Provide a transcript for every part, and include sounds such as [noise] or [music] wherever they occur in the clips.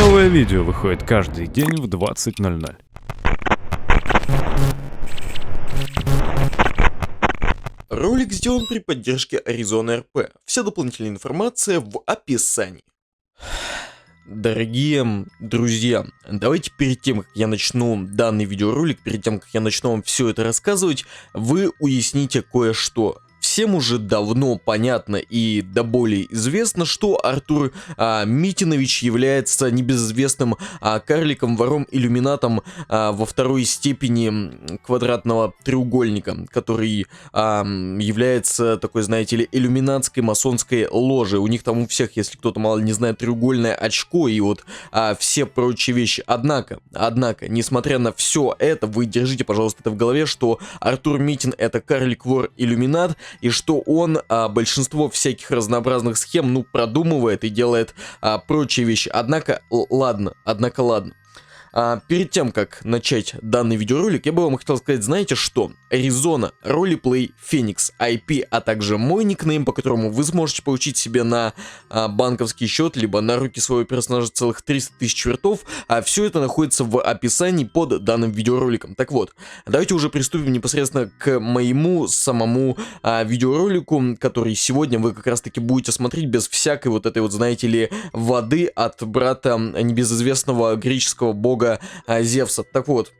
Новое видео выходит каждый день в 20.00. Ролик сделан при поддержке Arizona RP. Вся дополнительная информация в описании. Дорогие друзья, давайте перед тем, как я начну данный видеоролик, перед тем, как я начну вам все это рассказывать, вы уясните кое-что. Всем уже давно понятно и до боли известно, что Артур а, Митинович является небезызвестным а, карликом, вором, иллюминатом а, во второй степени квадратного треугольника, который а, является такой, знаете ли, иллюминатской масонской ложи. У них там у всех, если кто-то мало не знает, треугольное очко и вот а, все прочие вещи. Однако, однако, несмотря на все это, вы держите, пожалуйста, это в голове, что Артур Митин это карлик-вор-иллюминат, и что он а, большинство всяких разнообразных схем, ну, продумывает и делает а, прочие вещи. Однако, ладно, однако, ладно. А перед тем, как начать данный видеоролик, я бы вам хотел сказать, знаете что? Arizona, Roleplay, Phoenix, IP, а также мой никнейм, по которому вы сможете получить себе на а, банковский счет, либо на руки своего персонажа целых 300 тысяч вертов, а все это находится в описании под данным видеороликом. Так вот, давайте уже приступим непосредственно к моему самому а, видеоролику, который сегодня вы как раз таки будете смотреть без всякой вот этой вот, знаете ли, воды от брата небезызвестного греческого бога друга э, Зевса. Так вот,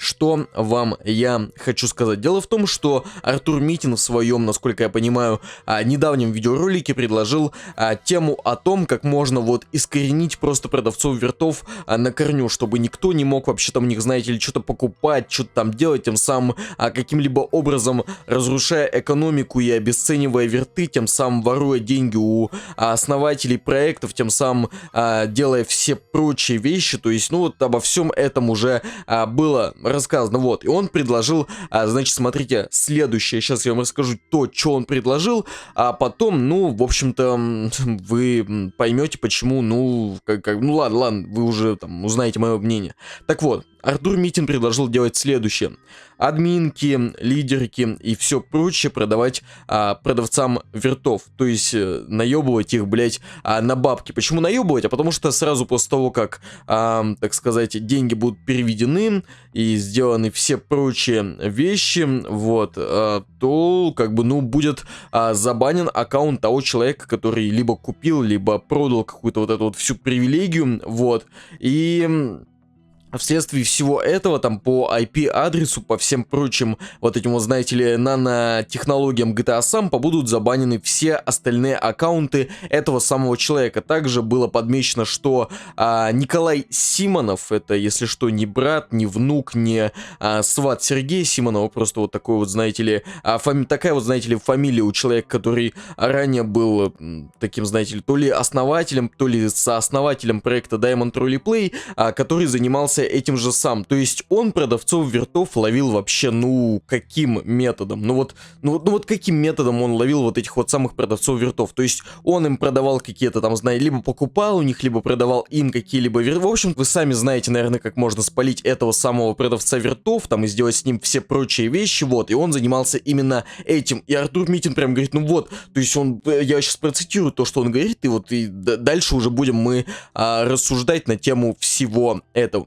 что вам я хочу сказать. Дело в том, что Артур Митин в своем, насколько я понимаю, а, недавнем видеоролике предложил а, тему о том, как можно вот искоренить просто продавцов вертов а, на корню, чтобы никто не мог вообще там у них, знаете ли, что-то покупать, что-то там делать, тем самым каким-либо образом разрушая экономику и обесценивая верты, тем самым воруя деньги у основателей проектов, тем самым делая все прочие вещи. То есть, ну вот обо всем этом уже было рассказано. Ну вот, и он предложил, а, значит, смотрите, следующее, сейчас я вам расскажу то, что он предложил, а потом, ну, в общем-то, вы поймете, почему, ну, как, как, ну ладно, ладно, вы уже там узнаете мое мнение. Так вот, Артур Митин предложил делать следующее. Админки, лидерки и все прочее продавать а, продавцам вертов. То есть э, наебывать их, блядь, а, на бабки. Почему наебывать? А потому что сразу после того, как, а, так сказать, деньги будут переведены и сделаны все прочие вещи, вот, а, то как бы, ну, будет а, забанен аккаунт того человека, который либо купил, либо продал какую-то вот эту вот всю привилегию, вот. И Вследствие всего этого, там по IP-адресу, по всем прочим вот этим, вот, знаете ли, нанотехнологиям GTA Sampa будут забанены все остальные аккаунты этого самого человека. Также было подмечено, что а, Николай Симонов, это, если что, не брат, не внук, не а, сват Сергея Симонова, просто вот такой вот, знаете ли, а, фами- такая вот, знаете ли, фамилия у человека, который ранее был таким, знаете ли, то ли основателем, то ли сооснователем проекта Diamond Trolley Play, а, который занимался занимался этим же сам. То есть он продавцов вертов ловил вообще, ну, каким методом? Ну вот, ну, ну вот каким методом он ловил вот этих вот самых продавцов вертов? То есть он им продавал какие-то там, знаете, либо покупал у них, либо продавал им какие-либо верты. В общем, вы сами знаете, наверное, как можно спалить этого самого продавца вертов, там, и сделать с ним все прочие вещи, вот. И он занимался именно этим. И Артур Митин прям говорит, ну вот, то есть он, э, я сейчас процитирую то, что он говорит, и вот и дальше уже будем мы а, рассуждать на тему всего этого.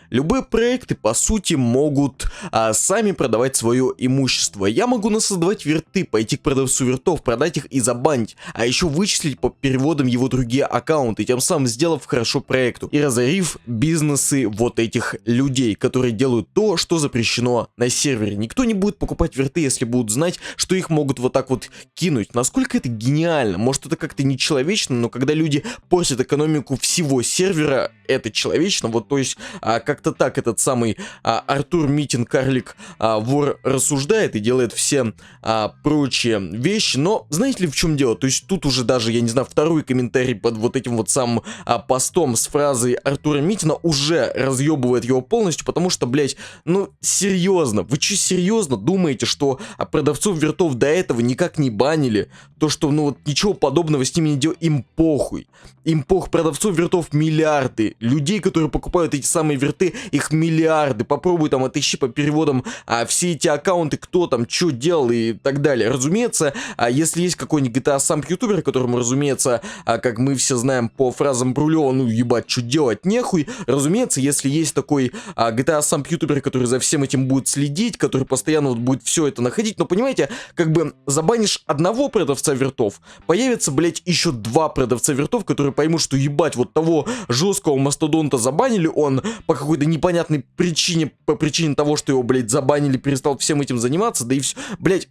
Любые проекты, по сути, могут а, сами продавать свое имущество. Я могу насоздавать верты, пойти к продавцу вертов, продать их и забанить, а еще вычислить по переводам его другие аккаунты, тем самым сделав хорошо проекту и разорив бизнесы вот этих людей, которые делают то, что запрещено на сервере. Никто не будет покупать верты, если будут знать, что их могут вот так вот кинуть. Насколько это гениально? Может это как-то нечеловечно, но когда люди портят экономику всего сервера, это человечно. Вот то есть, а, как как-то так этот самый а, Артур Митин Карлик а, вор рассуждает и делает все а, прочие вещи. Но знаете ли в чем дело? То есть тут уже даже, я не знаю, второй комментарий под вот этим вот самым а, постом с фразой Артура Митина уже разъебывает его полностью, потому что, блядь, ну серьезно, вы че серьезно думаете, что а, продавцов вертов до этого никак не банили? То, что ну вот ничего подобного с ними не делал, им похуй. Им пох продавцов вертов миллиарды. Людей, которые покупают эти самые верты, их миллиарды. Попробуй там отыщи по переводам а, все эти аккаунты, кто там, что делал и так далее. Разумеется, а, если есть какой-нибудь GTA сам ютубер, которому, разумеется, а, как мы все знаем по фразам Брулева, ну ебать, что делать, нехуй. Разумеется, если есть такой а, GTA сам ютубер, который за всем этим будет следить, который постоянно вот будет все это находить, но понимаете, как бы забанишь одного продавца вертов, появится, блять, еще два продавца вертов, которые поймут, что ебать, вот того жесткого мастодонта забанили, он по какой-то какой-то непонятной причине, по причине того, что его, блядь, забанили, перестал всем этим заниматься, да и все, блядь,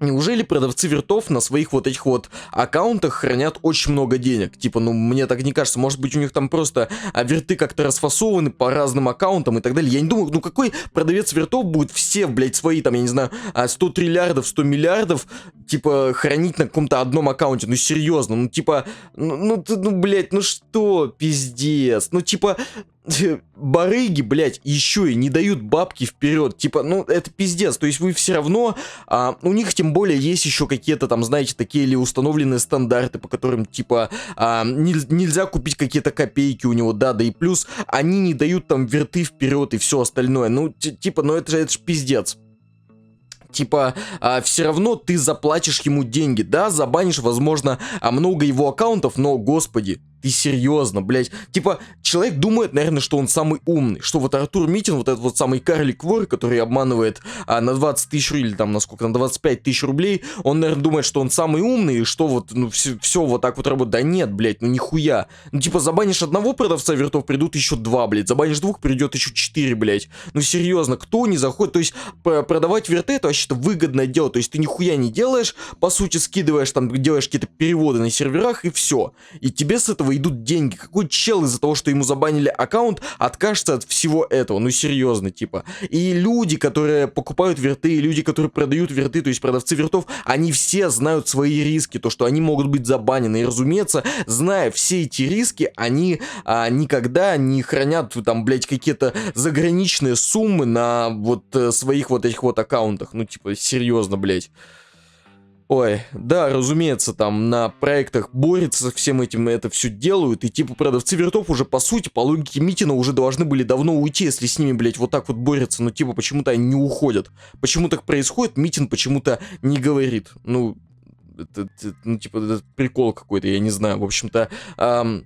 Неужели продавцы вертов на своих вот этих вот аккаунтах хранят очень много денег? Типа, ну, мне так не кажется. Может быть, у них там просто а, верты как-то расфасованы по разным аккаунтам и так далее. Я не думаю, ну какой продавец вертов будет все, блядь, свои, там, я не знаю, 100 а, триллиардов, 100 миллиардов, типа, хранить на каком-то одном аккаунте? Ну, серьезно, ну, типа, ну, ну, ну блядь, ну что, пиздец? Ну, типа, [laughs] барыги, блядь, еще и не дают бабки вперед. Типа, ну, это пиздец. То есть вы все равно, а, у них тем более есть еще какие-то там, знаете, такие или установленные стандарты, по которым, типа, а, не, нельзя купить какие-то копейки у него, да, да и плюс они не дают там верты вперед и все остальное. Ну, типа, ну это же, это же пиздец типа, а, все равно ты заплатишь ему деньги, да, забанишь, возможно, а много его аккаунтов, но, господи, ты серьезно, блядь? Типа, человек думает, наверное, что он самый умный, что вот Артур Митин, вот этот вот самый карлик вор, который обманывает а, на 20 тысяч или там на сколько, на 25 тысяч рублей, он, наверное, думает, что он самый умный, и что вот, ну, все, все вот так вот работает. Да нет, блядь, ну нихуя. Ну, типа, забанишь одного продавца вертов, придут еще два, блядь. Забанишь двух, придет еще четыре, блядь. Ну, серьезно, кто не заходит? То есть, продавать верты, это вообще-то выгодное дело. То есть, ты нихуя не делаешь, по сути, скидываешь там, делаешь какие-то переводы на серверах, и все. И тебе с этого идут деньги. Какой чел из-за того, что ему забанили аккаунт, откажется от всего этого? Ну серьезно, типа. И люди, которые покупают верты, и люди, которые продают верты, то есть продавцы вертов, они все знают свои риски, то, что они могут быть забанены. И разумеется, зная все эти риски, они а, никогда не хранят там, блядь, какие-то заграничные суммы на вот э, своих вот этих вот аккаунтах. Ну, типа, серьезно, блядь. Ой, да, разумеется, там на проектах борется со всем этим, это все делают, и типа продавцы вертов уже по сути, по логике Митина уже должны были давно уйти, если с ними, блядь, вот так вот борются, но ну, типа почему-то они не уходят. Почему так происходит, Митин почему-то не говорит. Ну, это, это, ну типа, это прикол какой-то, я не знаю, в общем-то... Эм...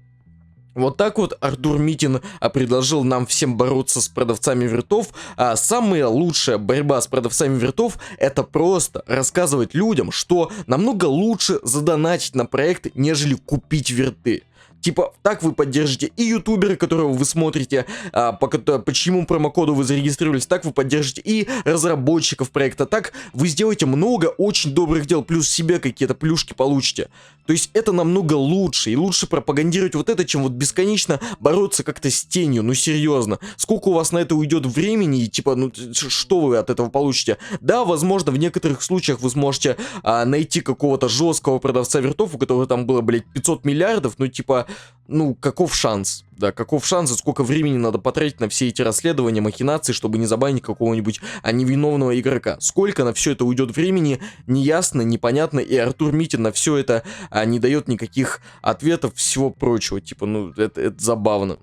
Вот так вот Артур Митин а, предложил нам всем бороться с продавцами вертов. А самая лучшая борьба с продавцами вертов это просто рассказывать людям, что намного лучше задонатить на проект, нежели купить верты. Типа, так вы поддержите и ютубера, которого вы смотрите, а, по, по чьему промокоду вы зарегистрировались, так вы поддержите и разработчиков проекта. Так вы сделаете много очень добрых дел, плюс себе какие-то плюшки получите. То есть это намного лучше, и лучше пропагандировать вот это, чем вот бесконечно бороться как-то с тенью, ну серьезно. Сколько у вас на это уйдет времени, и типа, ну что вы от этого получите? Да, возможно, в некоторых случаях вы сможете а, найти какого-то жесткого продавца вертов, у которого там было, блядь, 500 миллиардов, ну типа, ну, каков шанс? Да, каков шанс и сколько времени надо потратить на все эти расследования, махинации, чтобы не забанить какого-нибудь а невиновного игрока? Сколько на все это уйдет времени, неясно, непонятно, и Артур Митин на все это а, не дает никаких ответов, всего прочего. Типа, ну, это, это забавно.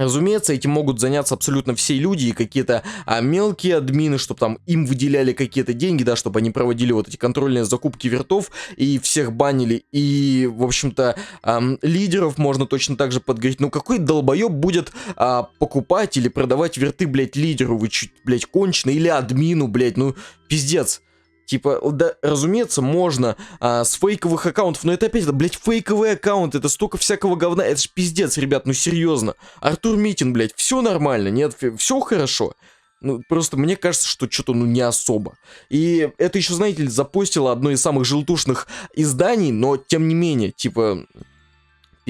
Разумеется, этим могут заняться абсолютно все люди и какие-то а, мелкие админы, чтобы там им выделяли какие-то деньги, да, чтобы они проводили вот эти контрольные закупки вертов и всех банили. И, в общем-то, а, лидеров можно точно так же подгореть. Ну какой долбоеб будет а, покупать или продавать верты, блядь, лидеру? Вы чуть, блядь, конченый или админу, блядь, ну пиздец. Типа, да, разумеется, можно а, с фейковых аккаунтов, но это опять, это, блядь, фейковый аккаунт, это столько всякого говна, это ж пиздец, ребят, ну серьезно. Артур Митин, блядь, все нормально, нет, все хорошо. Ну, просто мне кажется, что что-то, ну, не особо. И это еще, знаете ли, запустило одно из самых желтушных изданий, но тем не менее, типа,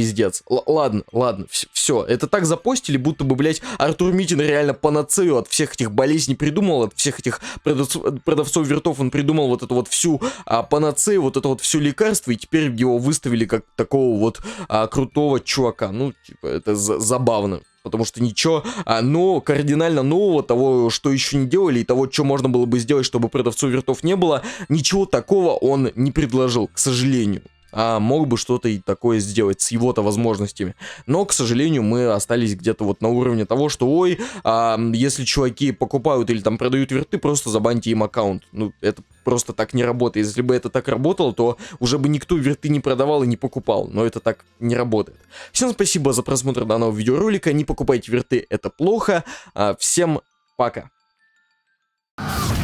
пиздец. Л- ладно, ладно, все. Это так запостили, будто бы, блядь, Артур Митин реально панацею от всех этих болезней придумал, от всех этих продавцов, продавцов вертов он придумал вот эту вот всю а, панацею, вот это вот все лекарство, и теперь его выставили как такого вот а, крутого чувака. Ну, типа, это за- забавно. Потому что ничего, а, но кардинально нового, того, что еще не делали, и того, что можно было бы сделать, чтобы продавцу вертов не было, ничего такого он не предложил, к сожалению а, мог бы что-то и такое сделать с его-то возможностями. Но, к сожалению, мы остались где-то вот на уровне того, что ой, а, если чуваки покупают или там продают верты, просто забаньте им аккаунт. Ну, это просто так не работает. Если бы это так работало, то уже бы никто верты не продавал и не покупал. Но это так не работает. Всем спасибо за просмотр данного видеоролика. Не покупайте верты, это плохо. А, всем пока. you